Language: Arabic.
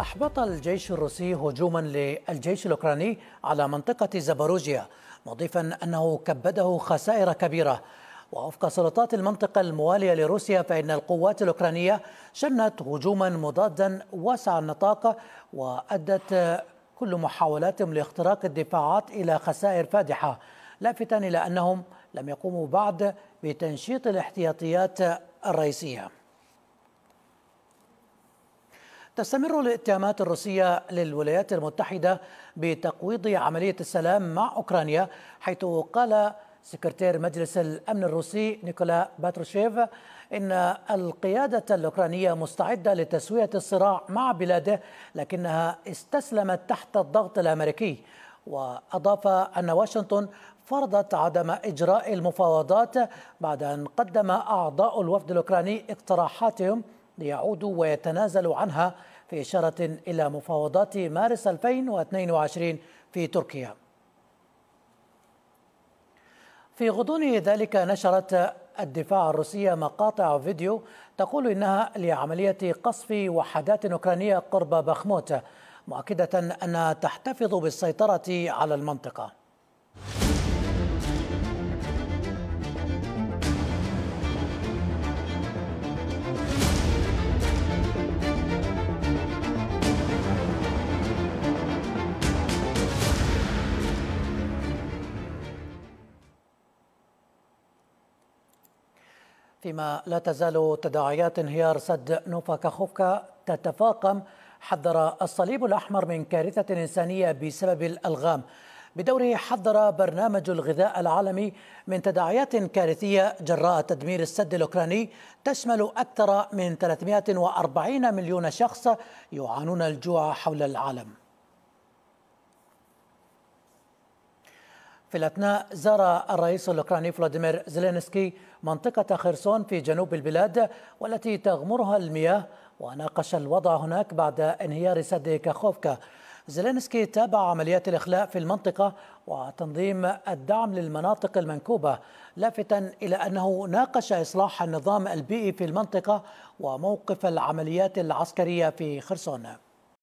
أحبط الجيش الروسي هجوما للجيش الأوكراني على منطقة زاباروجيا مضيفا أنه كبده خسائر كبيرة ووفق سلطات المنطقة الموالية لروسيا فإن القوات الأوكرانية شنت هجوما مضادا واسع النطاق وأدت كل محاولاتهم لاختراق الدفاعات إلى خسائر فادحة لافتا إلى أنهم لم يقوموا بعد بتنشيط الاحتياطيات الرئيسية تستمر الاتهامات الروسية للولايات المتحدة بتقويض عملية السلام مع أوكرانيا حيث قال سكرتير مجلس الأمن الروسي نيكولا باتروشيف إن القيادة الأوكرانية مستعدة لتسوية الصراع مع بلاده لكنها استسلمت تحت الضغط الأمريكي وأضاف أن واشنطن فرضت عدم إجراء المفاوضات بعد أن قدم أعضاء الوفد الأوكراني اقتراحاتهم ليعودوا ويتنازلوا عنها في إشارة إلى مفاوضات مارس 2022 في تركيا في غضون ذلك نشرت الدفاع الروسية مقاطع فيديو تقول إنها لعملية قصف وحدات أوكرانية قرب بخموت مؤكدة أنها تحتفظ بالسيطرة على المنطقة فيما لا تزال تداعيات انهيار سد نوفا كاخوفكا تتفاقم حذر الصليب الأحمر من كارثة إنسانية بسبب الألغام بدوره حذر برنامج الغذاء العالمي من تداعيات كارثية جراء تدمير السد الأوكراني تشمل أكثر من 340 مليون شخص يعانون الجوع حول العالم في الأثناء زار الرئيس الأوكراني فلاديمير زيلينسكي منطقة خرسون في جنوب البلاد والتي تغمرها المياه وناقش الوضع هناك بعد انهيار سد كاخوفكا زيلينسكي تابع عمليات الإخلاء في المنطقة وتنظيم الدعم للمناطق المنكوبة لافتا إلى أنه ناقش إصلاح النظام البيئي في المنطقة وموقف العمليات العسكرية في خرسون